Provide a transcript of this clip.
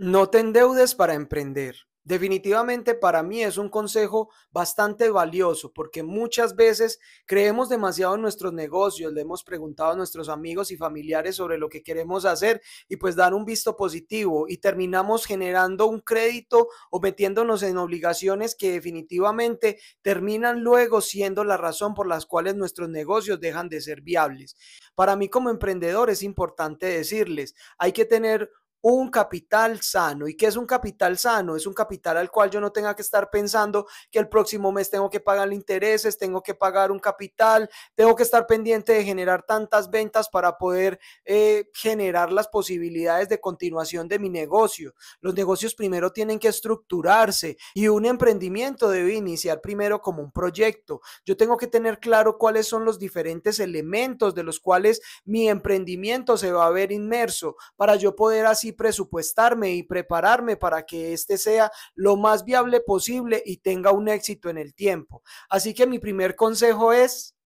No te endeudes para emprender. Definitivamente para mí es un consejo bastante valioso porque muchas veces creemos demasiado en nuestros negocios, le hemos preguntado a nuestros amigos y familiares sobre lo que queremos hacer y pues dar un visto positivo y terminamos generando un crédito o metiéndonos en obligaciones que definitivamente terminan luego siendo la razón por las cuales nuestros negocios dejan de ser viables. Para mí como emprendedor es importante decirles, hay que tener un capital sano. ¿Y qué es un capital sano? Es un capital al cual yo no tenga que estar pensando que el próximo mes tengo que pagar intereses, tengo que pagar un capital, tengo que estar pendiente de generar tantas ventas para poder eh, generar las posibilidades de continuación de mi negocio. Los negocios primero tienen que estructurarse y un emprendimiento debe iniciar primero como un proyecto. Yo tengo que tener claro cuáles son los diferentes elementos de los cuales mi emprendimiento se va a ver inmerso para yo poder así presupuestarme y prepararme para que este sea lo más viable posible y tenga un éxito en el tiempo. Así que mi primer consejo es